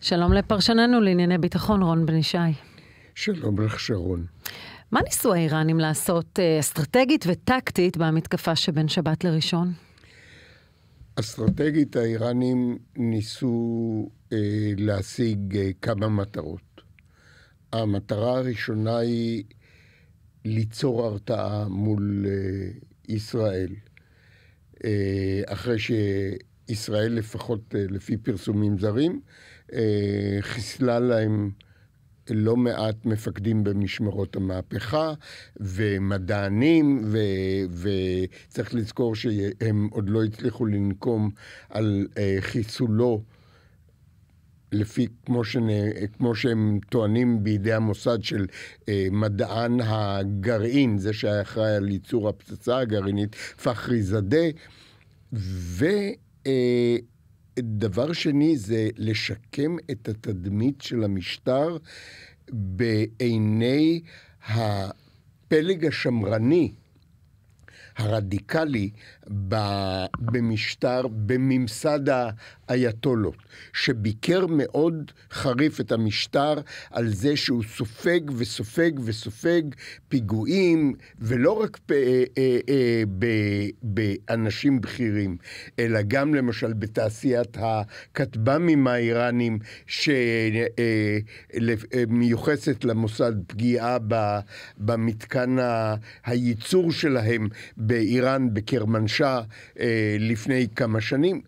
שלום לפרשננו לענייני ביטחון, רון בן ישי. שלום לך, שרון. מה ניסו האיראנים לעשות אה, אסטרטגית וטקטית במתקפה שבין שבת לראשון? אסטרטגית האיראנים ניסו אה, להשיג אה, כמה מטרות. המטרה הראשונה היא ליצור הרתעה מול אה, ישראל. אה, אחרי שישראל, לפחות אה, לפי פרסומים זרים, אה, אה, חיסלה להם לא מעט מפקדים במשמרות המהפכה ומדענים, ו, וצריך לזכור שהם עוד לא הצליחו לנקום על אה, חיסולו, לפי, כמו, שנ, כמו שהם טוענים בידי המוסד של אה, מדען הגרעין, זה שהיה אחראי על ייצור הפצצה הגרעינית, פחרי ו... אה, דבר שני זה לשקם את התדמית של המשטר בעיני הפלג השמרני. הרדיקלי במשטר, בממסד אייתולות, שביקר מאוד חריף את המשטר על זה שהוא סופג וסופג וסופג פיגועים, ולא רק אה, אה, אה, באנשים בכירים, אלא גם למשל בתעשיית הכטב"מים האיראנים, שמיוחסת למוסד פגיעה במתקן הייצור שלהם באיראן, בקרמנשה, לפני כמה שנים.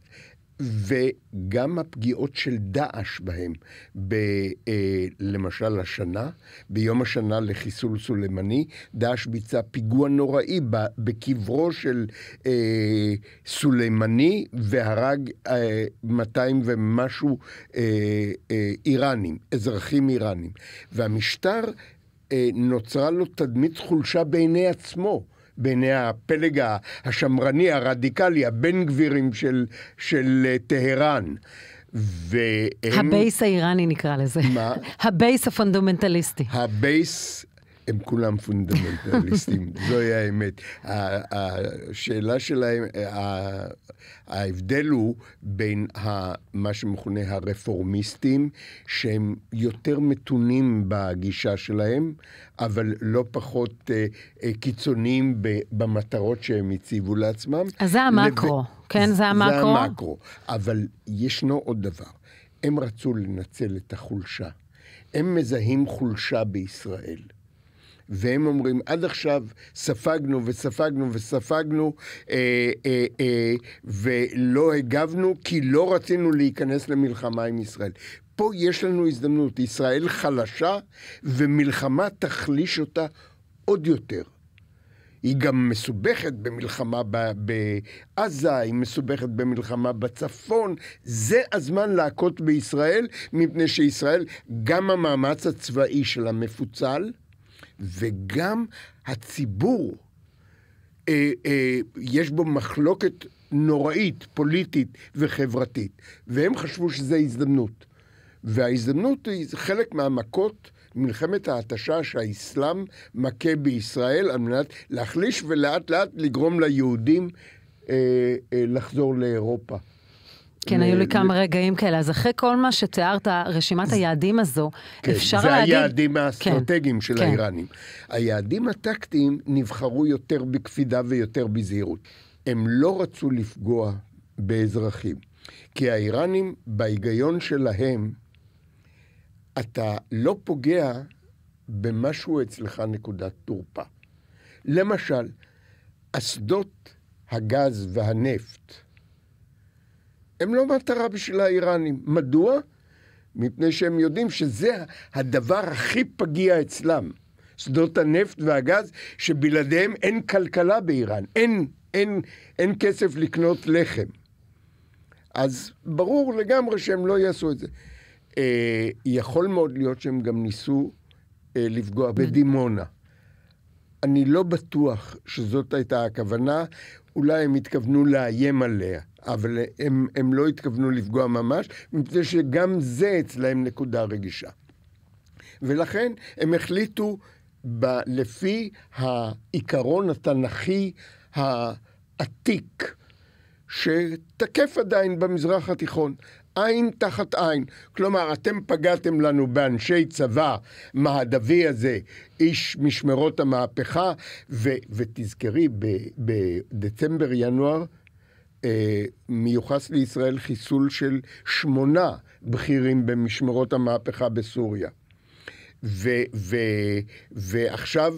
וגם הפגיעות של דאעש בהם. ב, אה, למשל השנה, ביום השנה לחיסול סולימני, דאעש ביצע פיגוע נוראי ב, בקברו של אה, סולימני והרג אה, 200 ומשהו אה, אה, איראנים, אזרחים איראנים. והמשטר אה, נוצרה לו תדמית חולשה בעיני עצמו. בעיני הפלג השמרני, הרדיקלי, הבן גבירים של, של אה, טהרן. והם... הבייס האיראני נקרא לזה. מה? הבייס הפונדומנטליסטי. הבייס הם כולם פונדמנטליסטים, זוהי האמת. השאלה שלהם, ההבדל הוא בין מה שמכונה הרפורמיסטים, שהם יותר מתונים בגישה שלהם, אבל לא פחות אה, אה, קיצוניים במטרות שהם הציבו לעצמם. אז זה המקרו, לב... כן? זה המקרו. זה המקרו, אבל ישנו עוד דבר. הם רצו לנצל את החולשה. הם מזהים חולשה בישראל. והם אומרים, עד עכשיו ספגנו וספגנו וספגנו, אה, אה, אה, ולא הגבנו, כי לא רצינו להיכנס למלחמה עם ישראל. פה יש לנו הזדמנות, ישראל חלשה, ומלחמה תחליש אותה עוד יותר. היא גם מסובכת במלחמה בעזה, היא מסובכת במלחמה בצפון. זה הזמן להכות בישראל, מפני שישראל, גם המאמץ הצבאי שלה מפוצל, וגם הציבור, אה, אה, יש בו מחלוקת נוראית, פוליטית וחברתית, והם חשבו שזו הזדמנות. וההזדמנות היא חלק מהמכות, מלחמת ההתשה שהאסלאם מכה בישראל על מנת להחליש ולאט לאט לגרום ליהודים אה, אה, לחזור לאירופה. כן, היו לי כמה רגעים כאלה. אז אחרי כל מה שתיארת, רשימת היעדים הזו, כן, אפשר זה להגיד... זה היעדים כן. האסטרטגיים כן, של כן. האיראנים. היעדים הטקטיים נבחרו יותר בקפידה ויותר בזהירות. הם לא רצו לפגוע באזרחים, כי האיראנים, בהיגיון שלהם, אתה לא פוגע במשהו אצלך נקודת תורפה. למשל, אסדות הגז והנפט הם לא מטרה בשביל האיראנים. מדוע? מפני שהם יודעים שזה הדבר הכי פגיע אצלם. שדות הנפט והגז, שבלעדיהם אין כלכלה באיראן, אין, אין, אין כסף לקנות לחם. אז ברור לגמרי שהם לא יעשו את זה. אה, יכול מאוד להיות שהם גם ניסו אה, לפגוע בדימונה. אני לא בטוח שזאת הייתה הכוונה, אולי הם התכוונו לאיים עליה, אבל הם, הם לא התכוונו לפגוע ממש, מפני שגם זה אצלהם נקודה רגישה. ולכן הם החליטו ב, לפי העיקרון התנ"כי העתיק, שתקף עדיין במזרח התיכון. עין תחת עין. כלומר, אתם פגעתם לנו באנשי צבא, מהדבי הזה, איש משמרות המהפכה, ו- ותזכרי, בדצמבר-ינואר אה, מיוחס לישראל חיסול של שמונה בכירים במשמרות המהפכה בסוריה. ו- ו- ועכשיו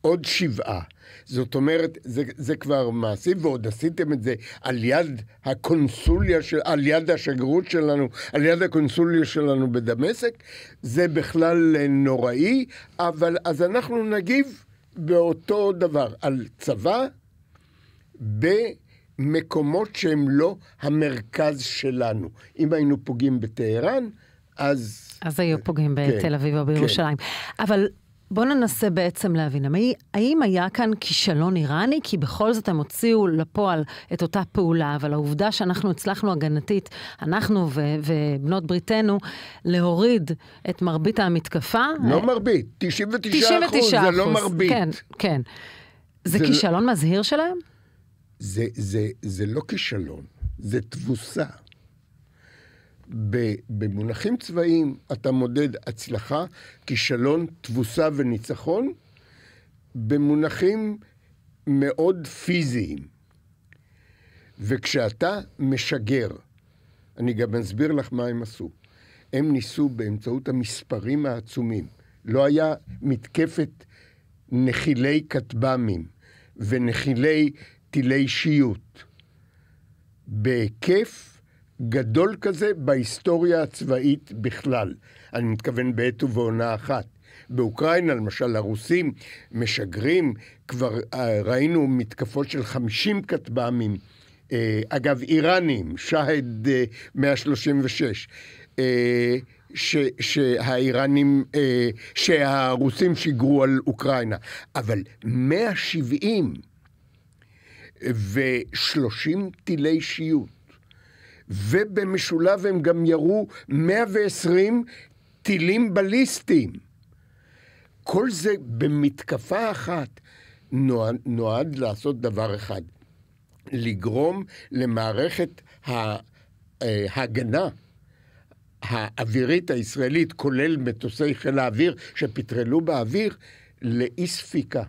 עוד שבעה. זאת אומרת, זה, זה כבר מעשי, ועוד עשיתם את זה על יד הקונסוליה, של, על יד השגרירות שלנו, על יד הקונסוליה שלנו בדמשק, זה בכלל נוראי, אבל אז אנחנו נגיב באותו דבר, על צבא במקומות שהם לא המרכז שלנו. אם היינו פוגעים בטהרן, אז... אז היו פוגעים כן, בתל אביב או כן. בירושלים. כן. אבל בואו ננסה בעצם להבין, האם היה כאן כישלון איראני? כי בכל זאת הם הוציאו לפועל את אותה פעולה, אבל העובדה שאנחנו הצלחנו הגנתית, אנחנו ו- ובנות בריתנו, להוריד את מרבית המתקפה... לא אה, מרבית, 99, 99 אחוז, זה לא מרבית. כן, כן. זה, זה לא- כישלון לא... מזהיר שלהם? זה, זה, זה לא כישלון, זה תבוסה. במונחים צבאיים אתה מודד הצלחה, כישלון, תבוסה וניצחון, במונחים מאוד פיזיים. וכשאתה משגר, אני גם אסביר לך מה הם עשו. הם ניסו באמצעות המספרים העצומים. לא היה מתקפת נחילי כטב"מים ונחילי טילי שיוט. בהיקף גדול כזה בהיסטוריה הצבאית בכלל. אני מתכוון בעת ובעונה אחת. באוקראינה, למשל, הרוסים משגרים, כבר אה, ראינו מתקפות של 50 כטב"מים, אה, אגב, איראנים, שהד 136. אה, ש, שהאיראנים, שהרוסים שיגרו על אוקראינה, אבל 170 ו-30 טילי שיוט ובמשולב הם גם ירו 120 טילים בליסטיים. כל זה במתקפה אחת נועד, נועד לעשות דבר אחד, לגרום למערכת אה, ההגנה האווירית הישראלית, כולל מטוסי חיל האוויר שפטרלו באוויר, לאי ספיקה.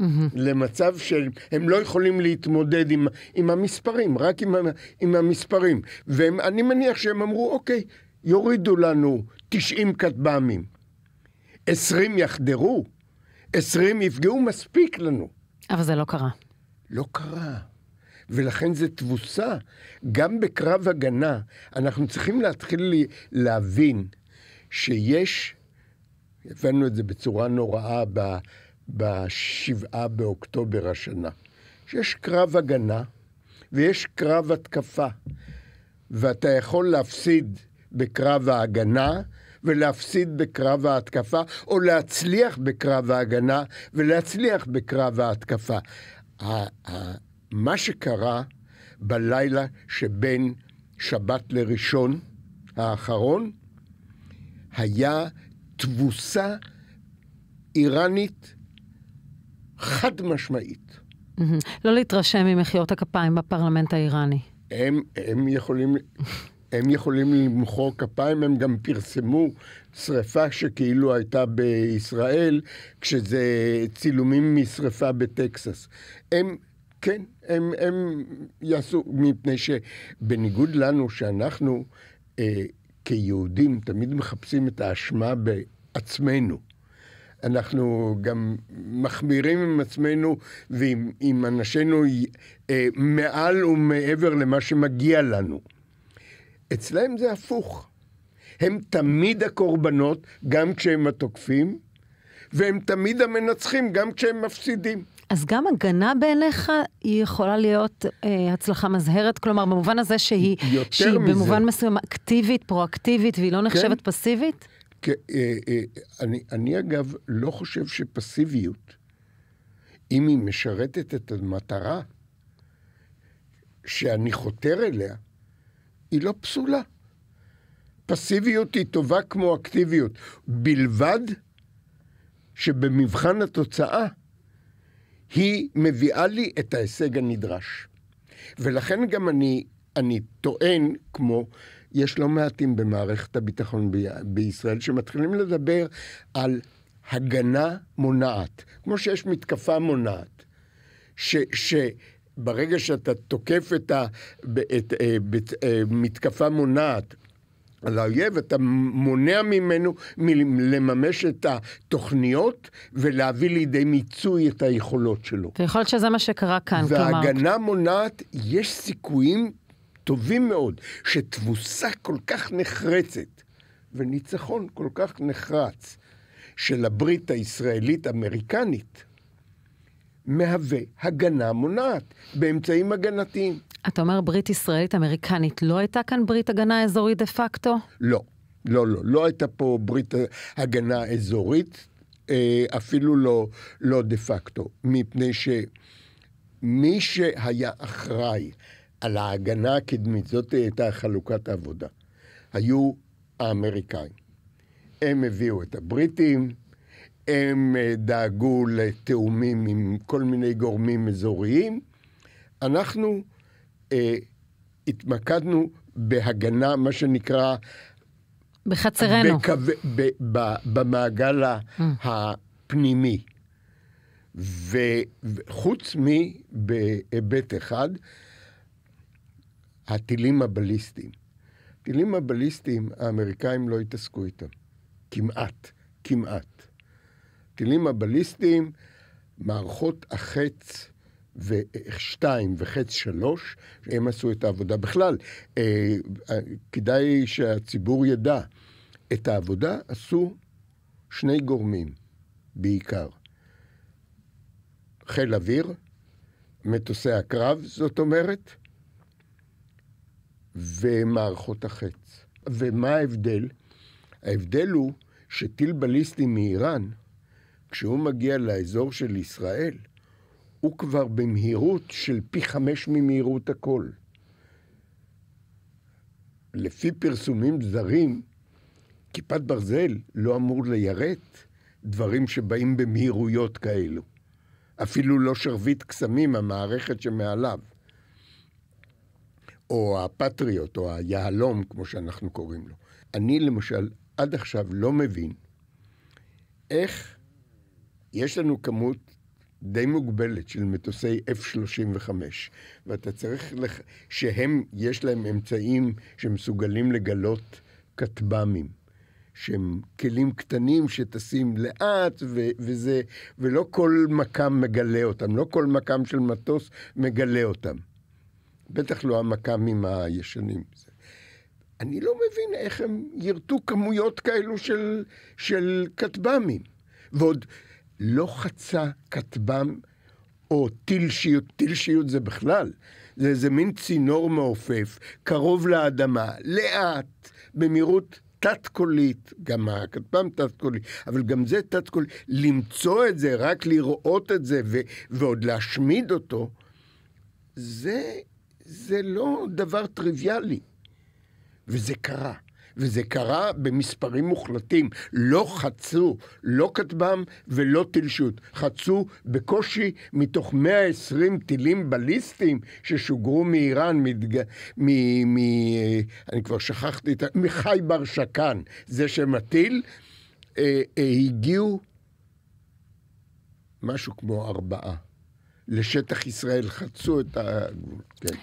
mm-hmm. למצב שהם לא יכולים להתמודד עם, עם המספרים, רק עם, עם המספרים. ואני מניח שהם אמרו, אוקיי, יורידו לנו 90 כטב"מים, 20 יחדרו, 20 יפגעו, מספיק לנו. אבל זה לא קרה. לא קרה. ולכן זה תבוסה. גם בקרב הגנה, אנחנו צריכים להתחיל להבין שיש, הבנו את זה בצורה נוראה ב... בשבעה באוקטובר השנה, שיש קרב הגנה ויש קרב התקפה, ואתה יכול להפסיד בקרב ההגנה ולהפסיד בקרב ההתקפה, או להצליח בקרב ההגנה ולהצליח בקרב ההתקפה. מה שקרה בלילה שבין שבת לראשון האחרון היה תבוסה איראנית חד משמעית. לא להתרשם ממחיאות הכפיים בפרלמנט האיראני. הם, הם יכולים... הם יכולים למחוא כפיים, הם גם פרסמו שריפה שכאילו הייתה בישראל, כשזה צילומים משריפה בטקסס. הם, כן, הם, הם יעשו, מפני שבניגוד לנו, שאנחנו אה, כיהודים תמיד מחפשים את האשמה בעצמנו. אנחנו גם מחמירים עם עצמנו ועם אנשינו אה, מעל ומעבר למה שמגיע לנו. אצלהם זה הפוך. הם תמיד הקורבנות, גם כשהם התוקפים, והם תמיד המנצחים, גם כשהם מפסידים. אז גם הגנה בעיניך היא יכולה להיות אה, הצלחה מזהרת? כלומר, במובן הזה שהיא, שהיא במובן מסוים אקטיבית, פרואקטיבית, והיא לא נחשבת כן. פסיבית? אה, אה, אני, אני אגב לא חושב שפסיביות, אם היא משרתת את המטרה שאני חותר אליה, היא לא פסולה. פסיביות היא טובה כמו אקטיביות, בלבד שבמבחן התוצאה היא מביאה לי את ההישג הנדרש. ולכן גם אני אני טוען, כמו, יש לא מעטים במערכת הביטחון ב- בישראל שמתחילים לדבר על הגנה מונעת, כמו שיש מתקפה מונעת, ש... ש ברגע שאתה תוקף את המתקפה אה, אה, מונעת על האויב, אתה מונע ממנו לממש את התוכניות ולהביא לידי מיצוי את היכולות שלו. ויכול להיות שזה מה שקרה כאן, והגנה כלומר... והגנה מונעת, יש סיכויים טובים מאוד, שתבוסה כל כך נחרצת וניצחון כל כך נחרץ של הברית הישראלית-אמריקנית, מהווה הגנה מונעת באמצעים הגנתיים. אתה אומר ברית ישראלית-אמריקנית, לא הייתה כאן ברית הגנה אזורית דה פקטו? לא, לא, לא. לא הייתה פה ברית הגנה אזורית, אה, אפילו לא, לא דה פקטו, מפני שמי שהיה אחראי על ההגנה הקדמית. זאת הייתה חלוקת העבודה. היו האמריקאים. הם הביאו את הבריטים, הם אה, דאגו לתאומים עם כל מיני גורמים אזוריים. אנחנו אה, התמקדנו בהגנה, מה שנקרא... בחצרנו. בקו... ב... ב... במעגל mm. הפנימי. וחוץ מבהיבט אחד, הטילים הבליסטיים. הטילים הבליסטיים, האמריקאים לא התעסקו איתם. כמעט, כמעט. הטילים הבליסטיים, מערכות החץ ו-2 וחץ שלוש, הם עשו את העבודה. בכלל, אה, כדאי שהציבור ידע, את העבודה עשו שני גורמים בעיקר. חיל אוויר, מטוסי הקרב, זאת אומרת, ומערכות החץ. ומה ההבדל? ההבדל הוא שטיל בליסטי מאיראן, כשהוא מגיע לאזור של ישראל, הוא כבר במהירות של פי חמש ממהירות הכל. לפי פרסומים זרים, כיפת ברזל לא אמור ליירט דברים שבאים במהירויות כאלו. אפילו לא שרביט קסמים, המערכת שמעליו. או הפטריוט, או היהלום, כמו שאנחנו קוראים לו. אני למשל עד עכשיו לא מבין איך יש לנו כמות די מוגבלת של מטוסי F-35, ואתה צריך לח... שהם, יש להם אמצעים שמסוגלים לגלות כטב"מים, שהם כלים קטנים שטסים לאט, ו... וזה, ולא כל מקם מגלה אותם, לא כל מקם של מטוס מגלה אותם. בטח לא המכ"מים הישנים. אני לא מבין איך הם ירתו כמויות כאלו של, של כטב"מים. ועוד לא חצה כטב"ם או טיל שיוט, טיל שיוט זה בכלל, זה איזה מין צינור מעופף, קרוב לאדמה, לאט, במהירות תת-קולית, גם הכטב"ם תת-קולי, אבל גם זה תת-קולי, למצוא את זה, רק לראות את זה ו- ועוד להשמיד אותו, זה זה לא דבר טריוויאלי. וזה קרה. וזה קרה במספרים מוחלטים. לא חצו, לא כטב"ם ולא תלשות. חצו בקושי מתוך 120 טילים בליסטיים ששוגרו מאיראן, מדג... מ... מ... אני כבר שכחתי את ה... מחי בר שקן, זה שמטיל, אה, אה, הגיעו משהו כמו ארבעה. לשטח ישראל, חצו את הגבול. כן.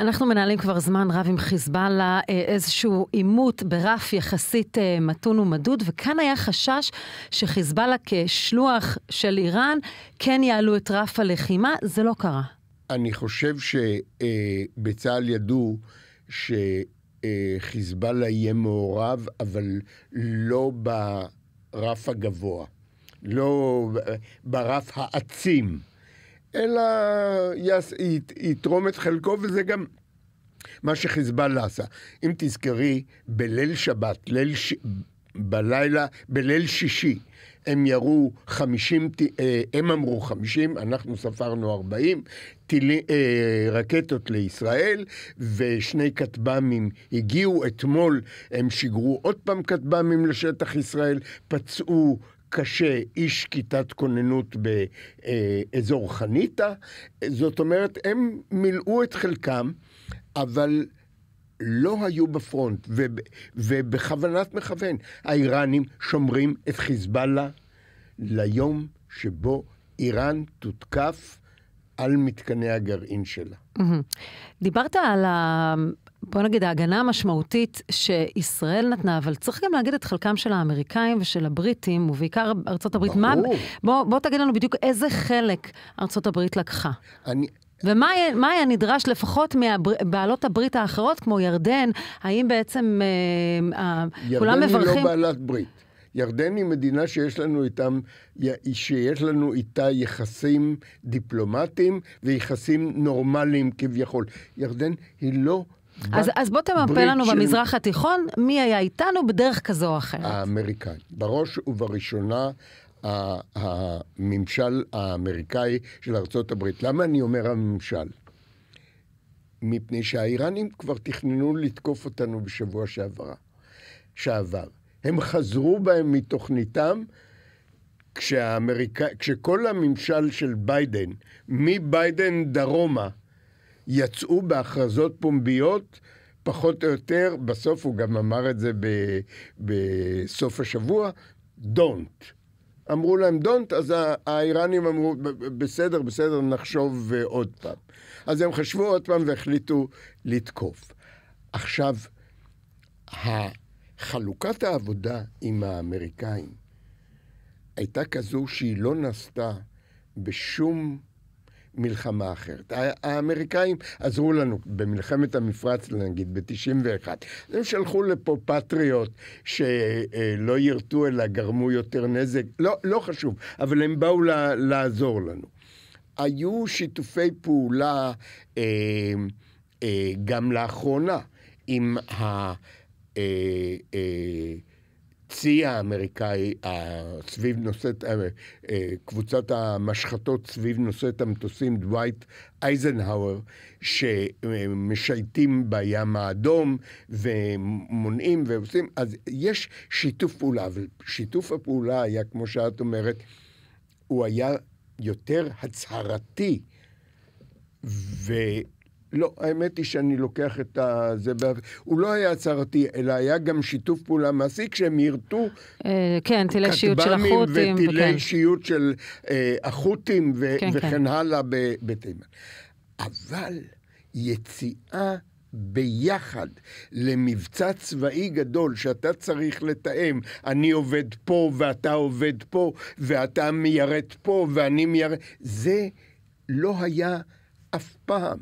אנחנו מנהלים כבר זמן רב עם חיזבאללה אה, איזשהו עימות ברף יחסית אה, מתון ומדוד, וכאן היה חשש שחיזבאללה כשלוח של איראן כן יעלו את רף הלחימה, זה לא קרה. אני חושב שבצה"ל אה, ידעו שחיזבאללה יהיה מעורב, אבל לא ברף הגבוה, לא ברף העצים. אלא יס, ית, יתרום את חלקו, וזה גם מה שחיזבאללה עשה. אם תזכרי, בליל שבת, ליל ש... בלילה, בליל שישי, הם ירו חמישים, אה, הם אמרו חמישים, אנחנו ספרנו ארבעים, אה, רקטות לישראל, ושני כטב"מים הגיעו. אתמול הם שיגרו עוד פעם כטב"מים לשטח ישראל, פצעו קשה איש כיתת כוננות באזור חניתה. זאת אומרת, הם מילאו את חלקם, אבל לא היו בפרונט, ו, ובכוונת מכוון. האיראנים שומרים את חיזבאללה ליום שבו איראן תותקף על מתקני הגרעין שלה. Mm-hmm. דיברת על ה... בוא נגיד, ההגנה המשמעותית שישראל נתנה, אבל צריך גם להגיד את חלקם של האמריקאים ושל הבריטים, ובעיקר ארה"ב. ברור. מה, בוא, בוא תגיד לנו בדיוק איזה חלק ארה"ב לקחה. אני... ומה היה נדרש לפחות מבעלות הברית האחרות, כמו ירדן? האם בעצם אה, ירדן אה, כולם מברכים... ירדן היא לא בעלת ברית. ירדן היא מדינה שיש לנו, איתם, שיש לנו איתה יחסים דיפלומטיים ויחסים נורמליים כביכול. ירדן היא לא... אז, אז בוא תמפה לנו של... במזרח התיכון מי היה איתנו בדרך כזו או אחרת. האמריקאי. בראש ובראשונה הממשל האמריקאי של ארה"ב. למה אני אומר הממשל? מפני שהאיראנים כבר תכננו לתקוף אותנו בשבוע שעבר. שעבר. הם חזרו בהם מתוכניתם כשהאמריקא... כשכל הממשל של ביידן, מביידן דרומה, יצאו בהכרזות פומביות, פחות או יותר, בסוף הוא גם אמר את זה ב... בסוף השבוע, don't. אמרו להם don't, אז האיראנים אמרו, בסדר, בסדר, נחשוב אה, עוד פעם. אז הם חשבו עוד פעם והחליטו לתקוף. עכשיו, חלוקת העבודה עם האמריקאים הייתה כזו שהיא לא נעשתה בשום מלחמה אחרת. האמריקאים עזרו לנו במלחמת המפרץ, נגיד, ב-91. הם שלחו לפה פטריוט שלא אה, ירתו אלא גרמו יותר נזק, לא, לא חשוב, אבל הם באו לעזור לנו. היו שיתופי פעולה אה, אה, גם לאחרונה עם ה... הצי אה, אה, האמריקאי סביב נושאת, אה, קבוצת המשחטות סביב נושאת המטוסים דווייט אייזנהאואר, שמשייטים בים האדום ומונעים ועושים, אז יש שיתוף פעולה, אבל שיתוף הפעולה היה, כמו שאת אומרת, הוא היה יותר הצהרתי. ו- לא, האמת היא שאני לוקח את זה, הוא לא היה הצהרתי, אלא היה גם שיתוף פעולה מעשי, כשהם יירטו... אה, כן, טילי שיוט של החות'ים. וטילי כן. שיוט של אה, החות'ים כן, כן. וכן הלאה בתימן. אבל יציאה ביחד למבצע צבאי גדול שאתה צריך לתאם, אני עובד פה ואתה עובד פה ואתה מיירט פה ואני מיירט... זה לא היה אף פעם.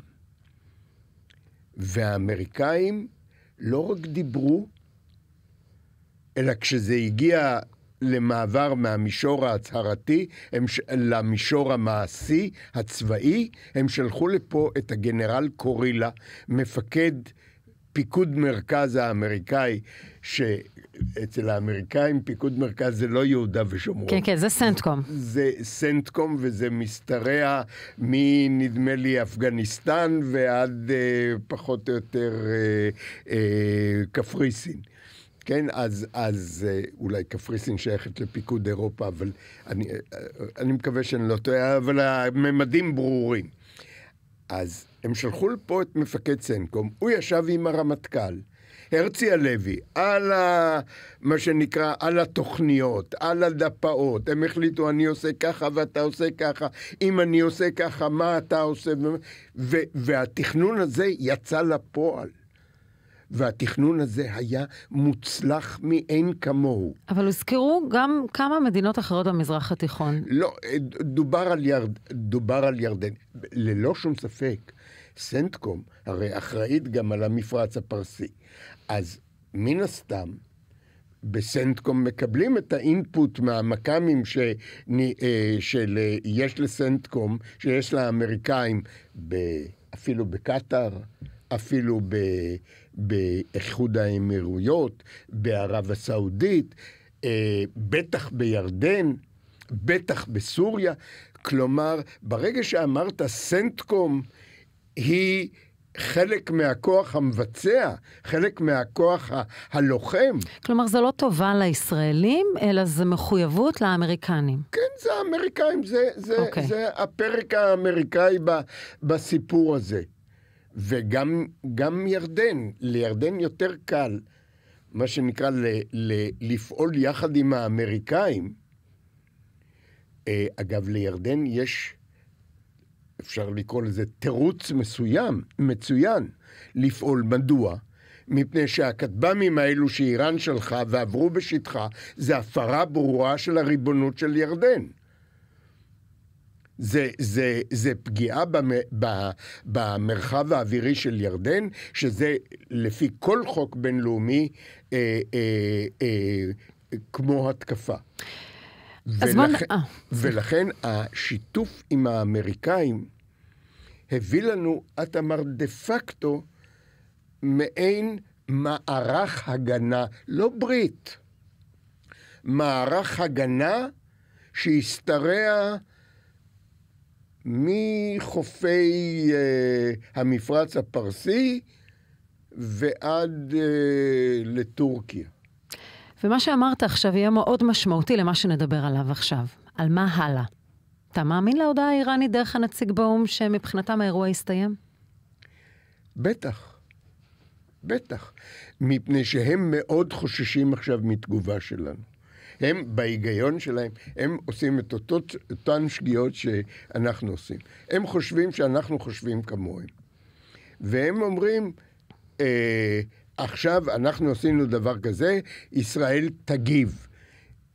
והאמריקאים לא רק דיברו, אלא כשזה הגיע למעבר מהמישור ההצהרתי הם, למישור המעשי, הצבאי, הם שלחו לפה את הגנרל קורילה, מפקד פיקוד מרכז האמריקאי, ש... אצל האמריקאים פיקוד מרכז זה לא יהודה ושומרון. כן, כן, זה סנטקום. זה סנטקום וזה משתרע מנדמה לי אפגניסטן ועד אה, פחות או יותר קפריסין. אה, אה, כן, אז, אז אה, אולי קפריסין שייכת לפיקוד אירופה, אבל אני, אה, אני מקווה שאני לא טועה, אבל הממדים ברורים. אז הם שלחו לפה את מפקד סנקום, הוא ישב עם הרמטכ"ל. הרצי הלוי, על ה... מה שנקרא, על התוכניות, על הדפאות, הם החליטו אני עושה ככה ואתה עושה ככה, אם אני עושה ככה, מה אתה עושה? ו... והתכנון הזה יצא לפועל. והתכנון הזה היה מוצלח מאין כמוהו. אבל הוזכרו גם כמה מדינות אחרות במזרח התיכון. לא, אה, דובר על, ירד, דובר על ירדן, ללא שום ספק. סנטקום הרי אחראית גם על המפרץ הפרסי. אז מן הסתם, בסנטקום מקבלים את האינפוט מהמכ"מים שיש אה, של אה, לסנטקום, שיש לאמריקאים, ב... אפילו בקטאר, אפילו ב... באיחוד האמירויות, בערב הסעודית, אה, בטח בירדן, בטח בסוריה. כלומר, ברגע שאמרת סנטקום, היא חלק מהכוח המבצע, חלק מהכוח ה- הלוחם. כלומר, זה לא טובה לישראלים, אלא זה מחויבות לאמריקנים. כן, זה האמריקאים, זה, זה, okay. אוקיי. זה הפרק האמריקאי ב, בסיפור הזה. וגם ירדן, לירדן יותר קל, מה שנקרא, ל, ל, לפעול יחד עם האמריקאים. אה, אגב, לירדן יש אפשר לקרוא לזה תירוץ מסוים, מצוין, לפעול. מדוע? מפני שהכטב"מים האלו שאיראן שלחה ועברו בשטחה, זה הפרה ברורה של הריבונות של ירדן. זה, זה, זה פגיעה במ, ב, במרחב האווירי של ירדן, שזה לפי כל חוק בינלאומי אה, אה, אה, כמו התקפה. ולכן, בוא... אה. ולכן השיתוף עם האמריקאים הביא לנו, את אמרת דה פקטו, מעין מערך הגנה, לא ברית, מערך הגנה שהשתרע מחופי אה, המפרץ הפרסי ועד אה, לטורקיה. ומה שאמרת עכשיו יהיה מאוד משמעותי למה שנדבר עליו עכשיו, על מה הלאה. אתה מאמין להודעה האיראנית דרך הנציג באו"ם שמבחינתם האירוע הסתיים? בטח, בטח, מפני שהם מאוד חוששים עכשיו מתגובה שלנו. הם, בהיגיון שלהם, הם עושים את אותו, אותן שגיאות שאנחנו עושים. הם חושבים שאנחנו חושבים כמוהם. והם אומרים, אה, עכשיו אנחנו עשינו דבר כזה, ישראל תגיב.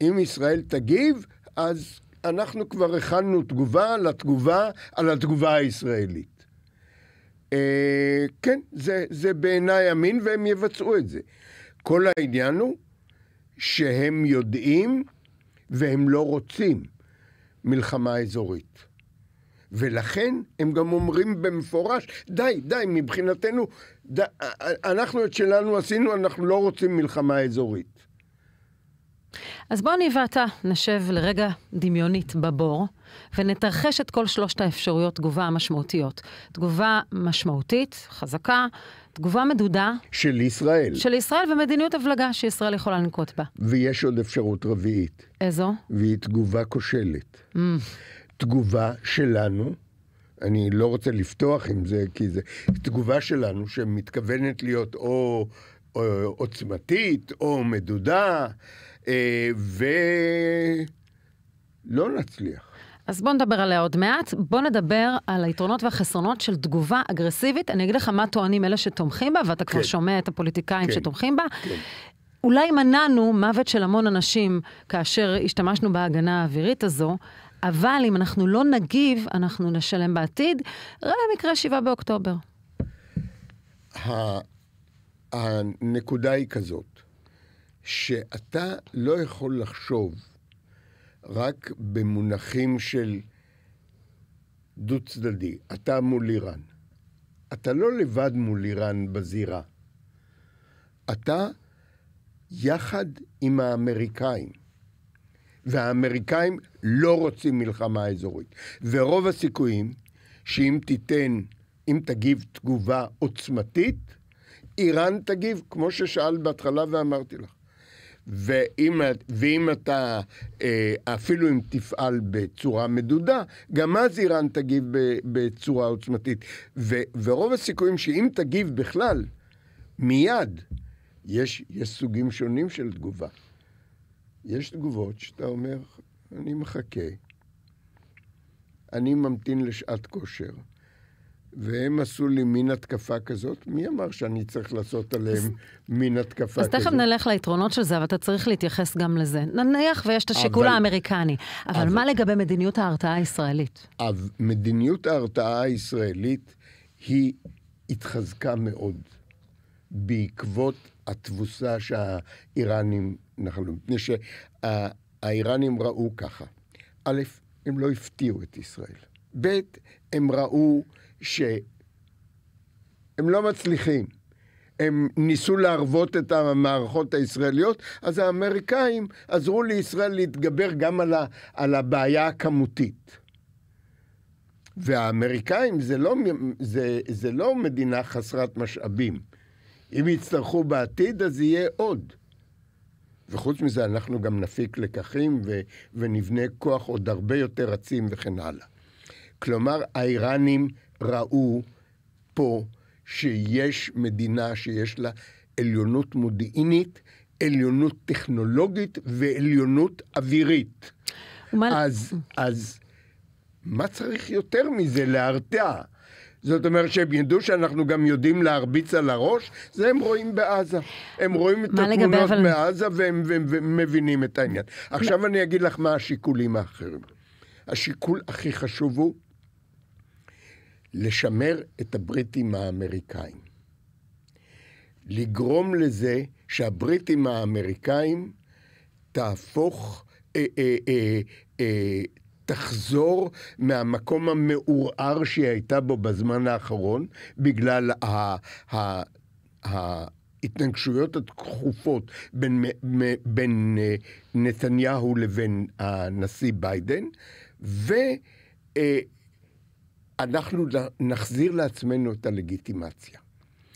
אם ישראל תגיב, אז אנחנו כבר הכנו תגובה לתגובה על התגובה הישראלית. אה, כן, זה, זה בעיניי אמין והם יבצעו את זה. כל העניין הוא שהם יודעים והם לא רוצים מלחמה אזורית. ולכן הם גם אומרים במפורש, די, די, מבחינתנו ד... אה, אה, אנחנו את שלנו עשינו, אנחנו לא רוצים מלחמה אזורית. אז בוא אני ואתה נשב לרגע דמיונית בבור, ונתרחש את כל שלושת האפשרויות תגובה המשמעותיות. תגובה משמעותית, חזקה, תגובה מדודה. של ישראל. של ישראל ומדיניות הבלגה שישראל יכולה לנקוט בה. ויש עוד אפשרות רביעית. איזו? והיא תגובה כושלת. Mm. תגובה שלנו, אני לא רוצה לפתוח עם זה, כי זה תגובה שלנו שמתכוונת להיות או, או עוצמתית או מדודה, אה, ולא נצליח. אז בוא נדבר עליה עוד מעט. בוא נדבר על היתרונות והחסרונות של תגובה אגרסיבית. אני אגיד לך מה טוענים אלה שתומכים בה, ואתה כן. כבר שומע את הפוליטיקאים כן. שתומכים בה. כן. אולי מנענו מוות של המון אנשים כאשר השתמשנו בהגנה האווירית הזו, אבל אם אנחנו לא נגיב, אנחנו נשלם בעתיד. ראה מקרה 7 באוקטובר. הנקודה היא כזאת, שאתה לא יכול לחשוב רק במונחים של דו-צדדי. אתה מול איראן. אתה לא לבד מול איראן בזירה. אתה יחד עם האמריקאים. והאמריקאים לא רוצים מלחמה אזורית. ורוב הסיכויים שאם תיתן, אם תגיב תגובה עוצמתית, איראן תגיב, כמו ששאלת בהתחלה ואמרתי לך. ואם, ואם אתה, אה, אפילו אם תפעל בצורה מדודה, גם אז איראן תגיב בצורה עוצמתית. ו, ורוב הסיכויים שאם תגיב בכלל, מיד, יש, יש סוגים שונים של תגובה. יש תגובות שאתה אומר, אני מחכה, אני ממתין לשעת כושר. והם עשו לי מין התקפה כזאת, מי אמר שאני צריך לעשות עליהם מין התקפה כזאת? אז תכף נלך ליתרונות של זה, אבל אתה צריך להתייחס גם לזה. נניח ויש את השיקול אבל, האמריקני, אבל, אבל מה לגבי מדיניות ההרתעה הישראלית? מדיניות ההרתעה הישראלית היא התחזקה מאוד בעקבות התבוסה שהאיראנים נחלו. מפני שהאיראנים ראו ככה. א', הם לא הפתיעו את ישראל. ב', הם ראו שהם לא מצליחים. הם ניסו להרוות את המערכות הישראליות, אז האמריקאים עזרו לישראל להתגבר גם על, ה, על הבעיה הכמותית. והאמריקאים זה לא, זה, זה לא מדינה חסרת משאבים. אם יצטרכו בעתיד, אז יהיה עוד. וחוץ מזה, אנחנו גם נפיק לקחים ו- ונבנה כוח עוד הרבה יותר עצים וכן הלאה. כלומר, האיראנים ראו פה שיש מדינה שיש לה עליונות מודיעינית, עליונות טכנולוגית ועליונות אווירית. מה... אז, אז מה צריך יותר מזה להרתעה? זאת אומרת שהם ידעו שאנחנו גם יודעים להרביץ על הראש, זה הם רואים בעזה. הם רואים את התמונות אבל... בעזה והם, והם, והם מבינים את העניין. עכשיו אני אגיד לך מה השיקולים האחרים. השיקול הכי חשוב הוא לשמר את הבריטים האמריקאים. לגרום לזה שהבריטים האמריקאים תהפוך, אה, אה, אה, אה, תחזור מהמקום המעורער שהיא הייתה בו בזמן האחרון, בגלל ה... ה, ה התנגשויות התכופות בין, בין אה, נתניהו לבין הנשיא ביידן, ואנחנו אה, נחזיר לעצמנו את הלגיטימציה.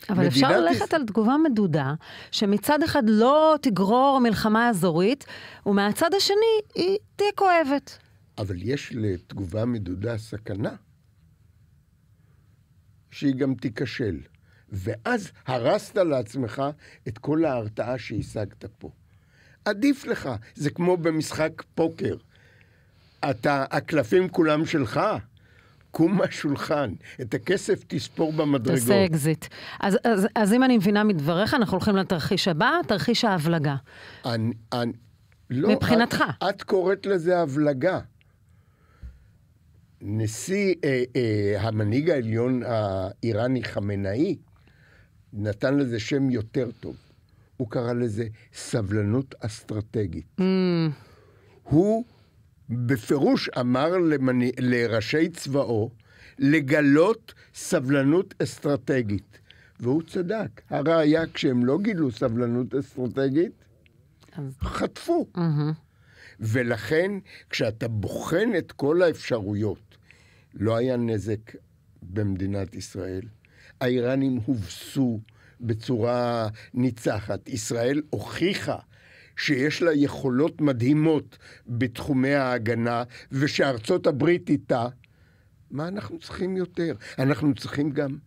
אבל אפשר ללכת על תגובה מדודה, שמצד אחד לא תגרור מלחמה אזורית, ומהצד השני היא תהיה כואבת. אבל יש לתגובה מדודה סכנה שהיא גם תיכשל. ואז הרסת לעצמך את כל ההרתעה שהשגת פה. עדיף לך, זה כמו במשחק פוקר. אתה, הקלפים כולם שלך, קום מהשולחן, את הכסף תספור במדרגות. תעשה אקזיט. אז, אז, אז אם אני מבינה מדבריך, אנחנו הולכים לתרחיש הבא, תרחיש ההבלגה. אני, אני, לא, מבחינתך. את, את קוראת לזה הבלגה. נשיא, אה, אה, המנהיג העליון האיראני חמנאי, נתן לזה שם יותר טוב. הוא קרא לזה סבלנות אסטרטגית. Mm. הוא בפירוש אמר למני... לראשי צבאו לגלות סבלנות אסטרטגית. והוא צדק. הראיה, כשהם לא גילו סבלנות אסטרטגית, אז... חטפו. Mm-hmm. ולכן, כשאתה בוחן את כל האפשרויות, לא היה נזק במדינת ישראל. האיראנים הובסו בצורה ניצחת. ישראל הוכיחה שיש לה יכולות מדהימות בתחומי ההגנה, ושארצות הברית איתה. מה אנחנו צריכים יותר? אנחנו צריכים גם,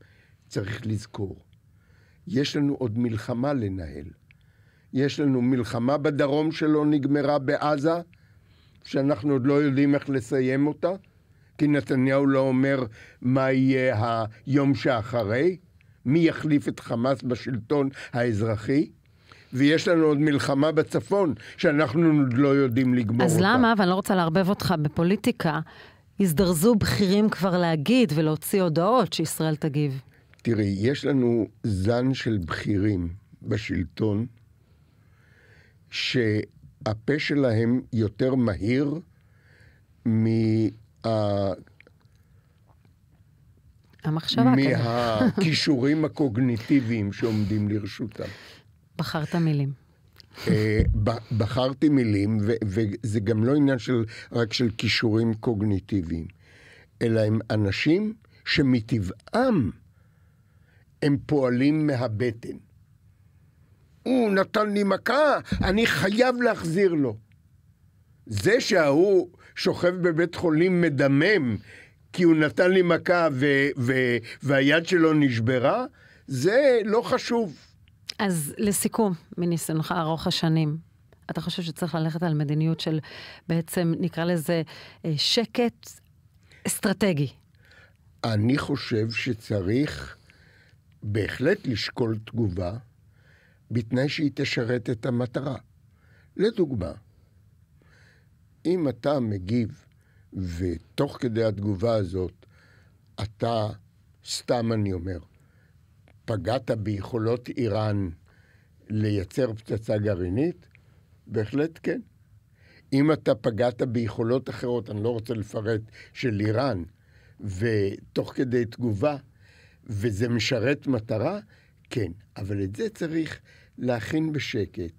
צריך לזכור, יש לנו עוד מלחמה לנהל. יש לנו מלחמה בדרום שלא נגמרה בעזה, שאנחנו עוד לא יודעים איך לסיים אותה, כי נתניהו לא אומר מה יהיה היום שאחרי, מי יחליף את חמאס בשלטון האזרחי. ויש לנו עוד מלחמה בצפון, שאנחנו עוד לא יודעים לגמור אז אותה. אז למה, ואני לא רוצה לערבב אותך בפוליטיקה, הזדרזו בכירים כבר להגיד ולהוציא הודעות שישראל תגיב? תראי, יש לנו זן של בכירים בשלטון, שהפה שלהם יותר מהיר מה... המחשבה כן. מהכישורים הקוגניטיביים שעומדים לרשותם. בחרת מילים. אה, בחרתי מילים, ו- וזה גם לא עניין של, רק של כישורים קוגניטיביים, אלא הם אנשים שמטבעם הם פועלים מהבטן. הוא נתן לי מכה, אני חייב להחזיר לו. זה שההוא שוכב בבית חולים מדמם כי הוא נתן לי מכה ו- ו- והיד שלו נשברה, זה לא חשוב. אז לסיכום, מניסיונך ארוך השנים, אתה חושב שצריך ללכת על מדיניות של בעצם, נקרא לזה, אה, שקט אסטרטגי. אני חושב שצריך בהחלט לשקול תגובה. בתנאי שהיא תשרת את המטרה. לדוגמה, אם אתה מגיב ותוך כדי התגובה הזאת אתה, סתם אני אומר, פגעת ביכולות איראן לייצר פצצה גרעינית, בהחלט כן. אם אתה פגעת ביכולות אחרות, אני לא רוצה לפרט, של איראן, ותוך כדי תגובה, וזה משרת מטרה, כן, אבל את זה צריך להכין בשקט.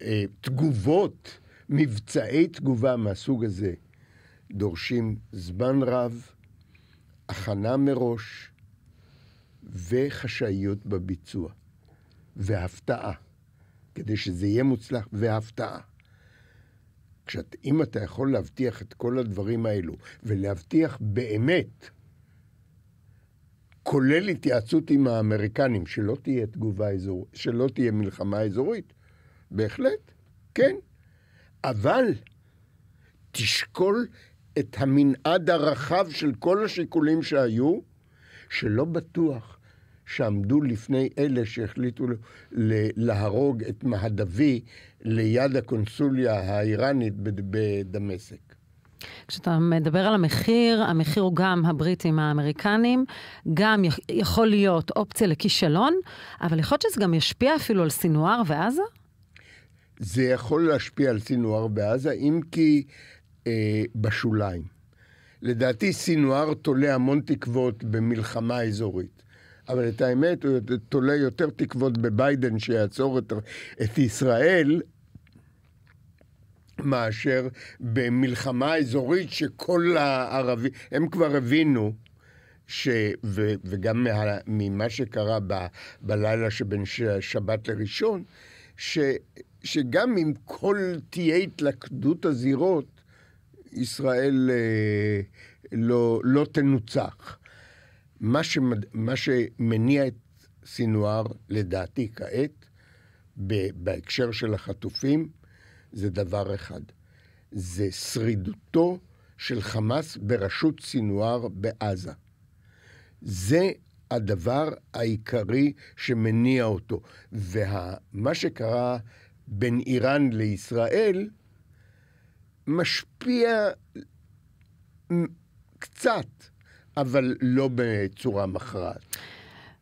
אה, תגובות, מבצעי תגובה מהסוג הזה, דורשים זמן רב, הכנה מראש וחשאיות בביצוע, והפתעה, כדי שזה יהיה מוצלח, והפתעה. כשאת, אם אתה יכול להבטיח את כל הדברים האלו, ולהבטיח באמת כולל התייעצות עם האמריקנים, שלא תהיה תגובה אזורית, שלא תהיה מלחמה אזורית. בהחלט, כן. אבל תשקול את המנעד הרחב של כל השיקולים שהיו, שלא בטוח שעמדו לפני אלה שהחליטו להרוג את מהדווי ליד הקונסוליה האיראנית בדמשק. כשאתה מדבר על המחיר, המחיר הוא גם הבריטים האמריקנים, גם יכול להיות אופציה לכישלון, אבל יכול להיות שזה גם ישפיע אפילו על סינואר ועזה? זה יכול להשפיע על סינואר ועזה, אם כי אה, בשוליים. לדעתי סינואר תולה המון תקוות במלחמה אזורית. אבל את האמת, הוא תולה יותר תקוות בביידן שיעצור את, את ישראל מאשר במלחמה אזורית שכל הערבים, הם כבר הבינו, ש, ו, וגם מה, ממה שקרה ב, בלילה שבין ש, שבת לראשון, ש, שגם אם כל תהיה התלכדות הזירות, ישראל אה, לא, לא תנוצח. מה, שמד, מה שמניע את סינואר, לדעתי כעת, ב, בהקשר של החטופים, זה דבר אחד. זה שרידותו של חמאס בראשות סינואר בעזה. זה הדבר העיקרי שמניע אותו. ומה וה... שקרה בין איראן לישראל משפיע קצת, אבל לא בצורה מכרעת.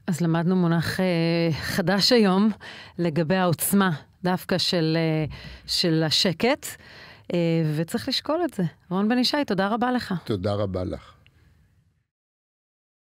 אז למדנו מונח אה, חדש היום לגבי העוצמה דווקא של, אה, של השקט, אה, וצריך לשקול את זה. רון בן ישי, תודה רבה לך. תודה רבה לך.